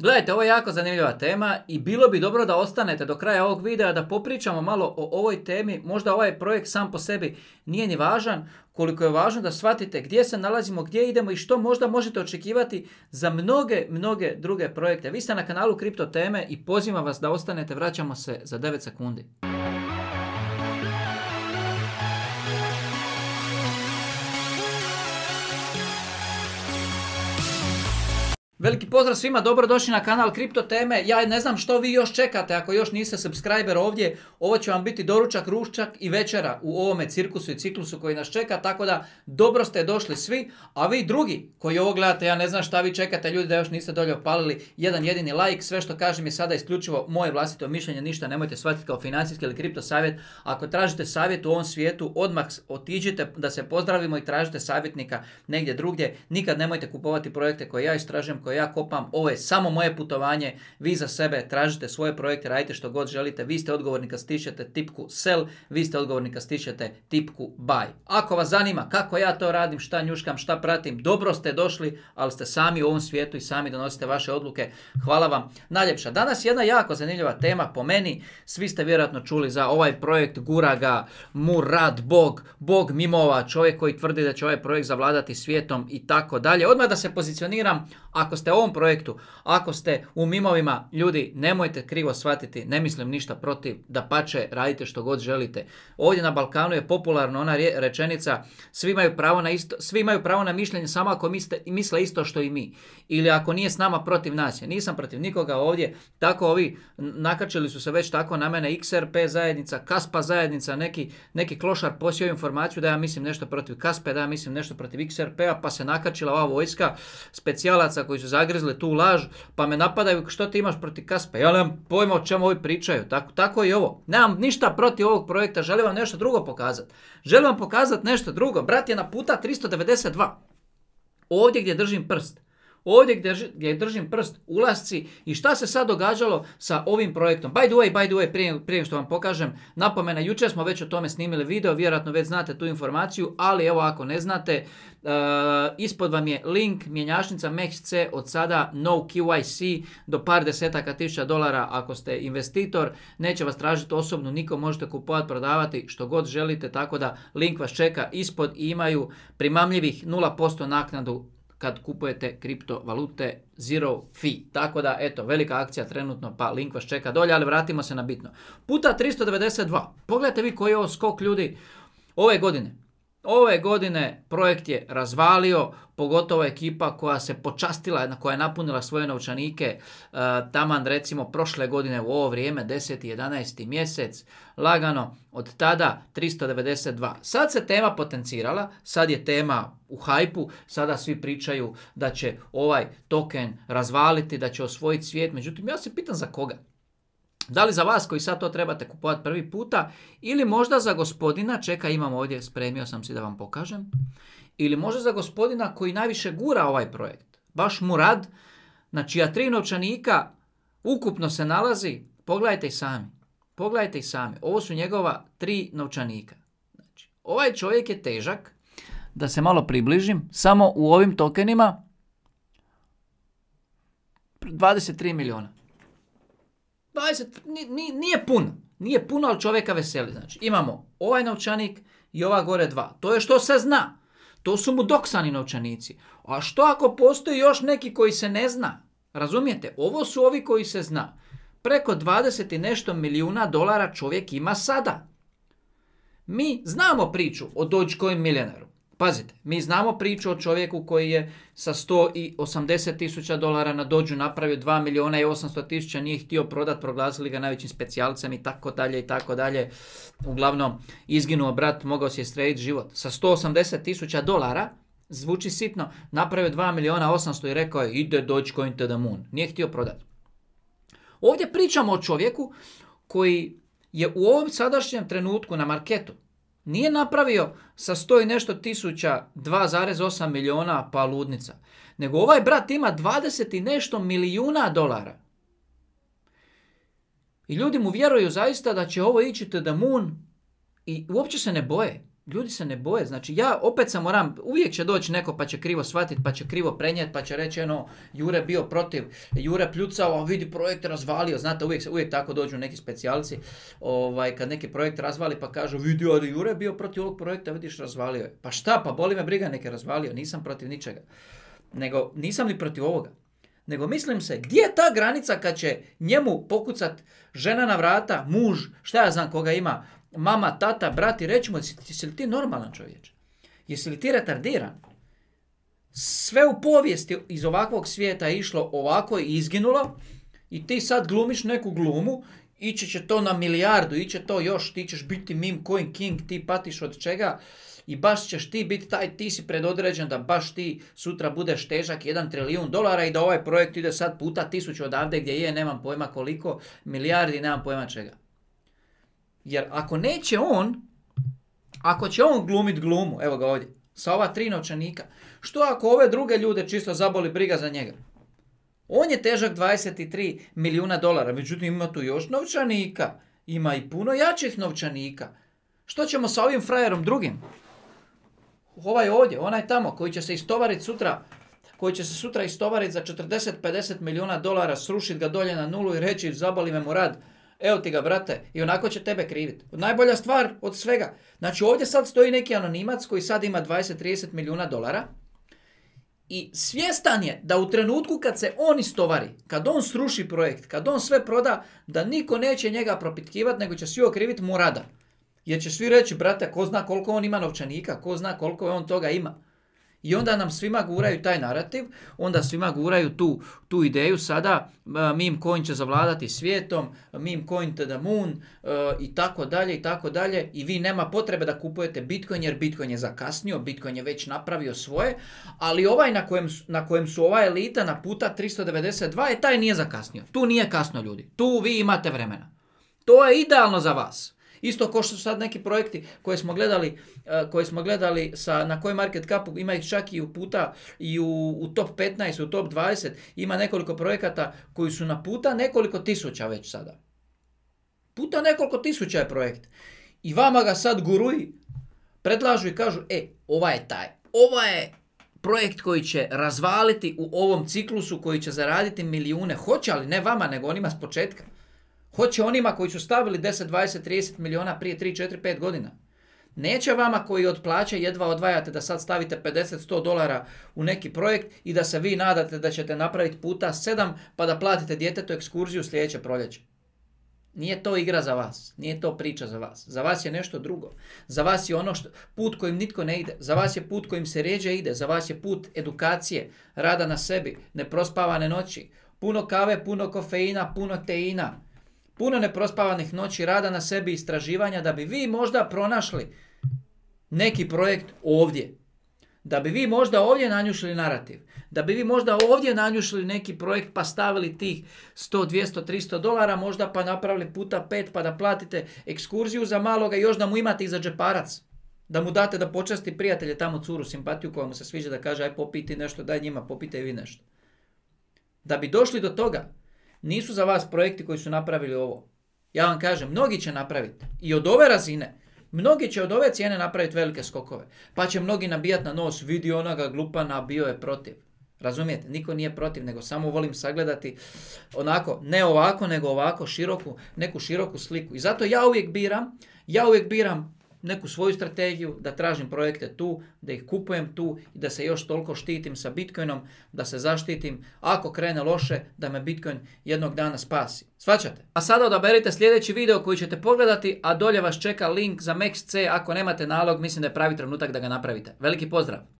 Gledajte, ovo je jako zanimljiva tema i bilo bi dobro da ostanete do kraja ovog videa da popričamo malo o ovoj temi. Možda ovaj projekt sam po sebi nije ni važan, koliko je važno da shvatite gdje se nalazimo, gdje idemo i što možda možete očekivati za mnoge, mnoge druge projekte. Vi ste na kanalu Kripto Teme i pozivam vas da ostanete, vraćamo se za 9 sekundi. Veliki pozdrav svima, dobrodošli na kanal Kripto Teme. Ja ne znam što vi još čekate, ako još niste subscriber ovdje, ovo će vam biti doručak, ruščak i večera u ovome cirkusu i ciklusu koji nas čeka, tako da dobro ste došli svi, a vi drugi koji ovo gledate, ja ne znam šta vi čekate, ljudi da još niste dolje opalili jedan jedini like, sve što kažem je sada isključivo moje vlastito mišljenje, ništa nemojte shvatiti kao financijski ili kripto savjet. Ako tražite savjet u ovom svijetu, odmah otiđite da se pozdravimo i tražite savjetnika negdje drugdje. Nikad nemojte kupovati projekte koje ja istražujem, ja kopam, ovo je samo moje putovanje, vi za sebe tražite svoje projekte, radite što god želite, vi ste odgovorni kad stišete tipku sell, vi ste odgovorni kad stišete tipku buy. Ako vas zanima kako ja to radim, šta njuškam, šta pratim, dobro ste došli, ali ste sami u ovom svijetu i sami donosite vaše odluke. Hvala vam najljepša. Danas jedna jako zanimljiva tema po meni, svi ste vjerojatno čuli za ovaj projekt Guraga, Murad, Bog, Bog Mimova, čovjek koji tvrdi da će ovaj projekt zavladati svijetom i tako dalje. Odmah da se pozicioniram, ako ste u ovom projektu, ako ste u mimovima, ljudi, nemojte krivo shvatiti, ne mislim ništa protiv, da pače, radite što god želite. Ovdje na Balkanu je popularna ona rečenica, svi imaju pravo na, isto, svi imaju pravo na mišljenje samo ako misle, isto što i mi. Ili ako nije s nama protiv nas. Ja nisam protiv nikoga ovdje, tako ovi nakačili su se već tako na mene XRP zajednica, Kaspa zajednica, neki, neki klošar posjeo informaciju da ja mislim nešto protiv Kaspe, da ja mislim nešto protiv XRP-a, pa se nakačila ova vojska specijalaca koji su zagrizli tu laž, pa me napadaju što ti imaš protiv Kaspe. Ja nemam pojma o čemu ovi pričaju. Tako, tako i ovo. Nemam ništa protiv ovog projekta, želim vam nešto drugo pokazati. Želim vam pokazati nešto drugo. Brat je na puta 392. Ovdje gdje držim prst. Ovdje gdje, držim prst, ulasci i šta se sad događalo sa ovim projektom. By the way, by the way, prije, što vam pokažem napomena, jučer smo već o tome snimili video, vjerojatno već znate tu informaciju, ali evo ako ne znate, e, ispod vam je link mjenjačnica MEXC od sada no QIC, do par desetaka tisuća dolara ako ste investitor, neće vas tražiti osobnu, niko možete kupovati, prodavati što god želite, tako da link vas čeka ispod i imaju primamljivih 0% naknadu kad kupujete kriptovalute zero fee. Tako da, eto, velika akcija trenutno, pa link vas čeka dolje, ali vratimo se na bitno. Puta 392. Pogledajte vi koji je ovo skok ljudi ove godine. Ove godine projekt je razvalio, pogotovo ekipa koja se počastila, koja je napunila svoje novčanike e, taman recimo prošle godine u ovo vrijeme, 10. 11. mjesec, lagano, od tada 392. Sad se tema potencirala, sad je tema u hajpu, sada svi pričaju da će ovaj token razvaliti, da će osvojiti svijet, međutim ja se pitam za koga. Da li za vas koji sad to trebate kupovati prvi puta ili možda za gospodina, čeka imam ovdje, spremio sam si da vam pokažem, ili možda za gospodina koji najviše gura ovaj projekt. Baš Murad, na čija tri novčanika ukupno se nalazi, pogledajte i sami. Pogledajte i sami. Ovo su njegova tri novčanika. Znači, ovaj čovjek je težak, da se malo približim, samo u ovim tokenima 23 milijuna. 20, nije puno. Nije puno, ali čovjeka veseli. Znači, imamo ovaj novčanik i ova gore dva. To je što se zna. To su mu doksani novčanici. A što ako postoji još neki koji se ne zna? Razumijete? Ovo su ovi koji se zna. Preko 20 i nešto milijuna dolara čovjek ima sada. Mi znamo priču o Dogecoin milijeneru. Pazite, mi znamo priču o čovjeku koji je sa 180 tisuća dolara na dođu napravio 2 miliona i 800 tisuća, nije htio prodat, proglasili ga najvećim specijalcem i tako dalje i tako dalje. Uglavnom, izginuo brat, mogao si je srediti život. Sa 180 tisuća dolara, zvuči sitno, napravio 2 miliona 800 i rekao je ide kojim to the moon. Nije htio prodat. Ovdje pričamo o čovjeku koji je u ovom sadašnjem trenutku na marketu nije napravio sa sto i nešto tisuća 2,8 milijuna pa ludnica. Nego ovaj brat ima 20 i nešto milijuna dolara. I ljudi mu vjeruju zaista da će ovo ići te da moon i uopće se ne boje ljudi se ne boje. Znači ja opet sam moram, uvijek će doći neko pa će krivo shvatiti, pa će krivo prenijeti, pa će reći eno, Jure bio protiv, Jure pljucao, a vidi projekt razvalio. Znate, uvijek, tako dođu neki specijalci, ovaj, kad neki projekt razvali pa kažu vidi, ali Jure bio protiv ovog projekta, vidiš razvalio je. Pa šta, pa boli me briga, nek je razvalio, nisam protiv ničega. Nego, nisam ni protiv ovoga. Nego mislim se, gdje je ta granica kad će njemu pokucat žena na vrata, muž, šta ja znam koga ima, mama, tata, brati, i ti, jesi li ti normalan čovječ? Jesi li ti retardiran? Sve u povijesti iz ovakvog svijeta je išlo ovako i izginulo i ti sad glumiš neku glumu, ići će to na milijardu, iće to još, ti ćeš biti mim coin king, ti patiš od čega i baš ćeš ti biti taj, ti si predodređen da baš ti sutra budeš težak 1 trilijun dolara i da ovaj projekt ide sad puta tisuću odavde gdje je, nemam pojma koliko, milijardi, nemam pojma čega. Jer ako neće on, ako će on glumit glumu, evo ga ovdje, sa ova tri novčanika, što ako ove druge ljude čisto zaboli briga za njega? On je težak 23 milijuna dolara, međutim ima tu još novčanika, ima i puno jačih novčanika. Što ćemo sa ovim frajerom drugim? Ovaj ovdje, onaj tamo koji će se istovariti sutra, koji će se sutra istovariti za 40-50 milijuna dolara, srušit ga dolje na nulu i reći zaboli me mu rad, evo ti ga brate, i onako će tebe kriviti. Najbolja stvar od svega. Znači ovdje sad stoji neki anonimac koji sad ima 20-30 milijuna dolara i svjestan je da u trenutku kad se on istovari, kad on sruši projekt, kad on sve proda, da niko neće njega propitkivati nego će svi okriviti Murada. Jer će svi reći, brate, ko zna koliko on ima novčanika, ko zna koliko on toga ima. I onda nam svima guraju taj narativ, onda svima guraju tu, tu ideju sada e, meme coin će zavladati svijetom, meme coin to the moon e, i tako dalje i tako dalje i vi nema potrebe da kupujete Bitcoin jer Bitcoin je zakasnio, Bitcoin je već napravio svoje, ali ovaj na kojem, na kojem su ova elita na puta 392 je taj nije zakasnio. Tu nije kasno ljudi, tu vi imate vremena. To je idealno za vas. Isto kao što su sad neki projekti koje smo gledali, e, koje smo gledali sa, na koji market capu, ima ih čak i u puta i u, u top 15, u top 20, ima nekoliko projekata koji su na puta nekoliko tisuća već sada. Puta nekoliko tisuća je projekt. I vama ga sad guruji predlažu i kažu, e, ova je taj, ova je projekt koji će razvaliti u ovom ciklusu, koji će zaraditi milijune. Hoće, ali ne vama, nego onima s početka. Hoće onima koji su stavili 10, 20, 30 milijuna prije 3, 4, 5 godina. Neće vama koji od plaće jedva odvajate da sad stavite 50, 100 dolara u neki projekt i da se vi nadate da ćete napraviti puta 7 pa da platite djetetu ekskurziju sljedeće proljeće. Nije to igra za vas, nije to priča za vas. Za vas je nešto drugo. Za vas je ono što, put kojim nitko ne ide, za vas je put kojim se rijeđe ide, za vas je put edukacije, rada na sebi, neprospavane noći, puno kave, puno kofeina, puno teina, puno neprospavanih noći rada na sebi istraživanja da bi vi možda pronašli neki projekt ovdje. Da bi vi možda ovdje nanjušili narativ. Da bi vi možda ovdje nanjušili neki projekt pa stavili tih 100, 200, 300 dolara možda pa napravili puta pet pa da platite ekskurziju za maloga i još da mu imate i za džeparac. Da mu date da počasti prijatelje tamo curu simpatiju koja mu se sviđa da kaže aj popiti nešto, daj njima popite i vi nešto. Da bi došli do toga nisu za vas projekti koji su napravili ovo. Ja vam kažem, mnogi će napraviti i od ove razine Mnogi će od ove cijene napraviti velike skokove. Pa će mnogi nabijati na nos, vidi onoga glupana, bio je protiv. Razumijete, niko nije protiv, nego samo volim sagledati onako, ne ovako, nego ovako, široku, neku široku sliku. I zato ja uvijek biram, ja uvijek biram neku svoju strategiju, da tražim projekte tu, da ih kupujem tu i da se još toliko štitim sa Bitcoinom, da se zaštitim ako krene loše, da me Bitcoin jednog dana spasi. Svaćate? A sada odaberite sljedeći video koji ćete pogledati, a dolje vas čeka link za MaxC ako nemate nalog, mislim da je pravi trenutak da ga napravite. Veliki pozdrav!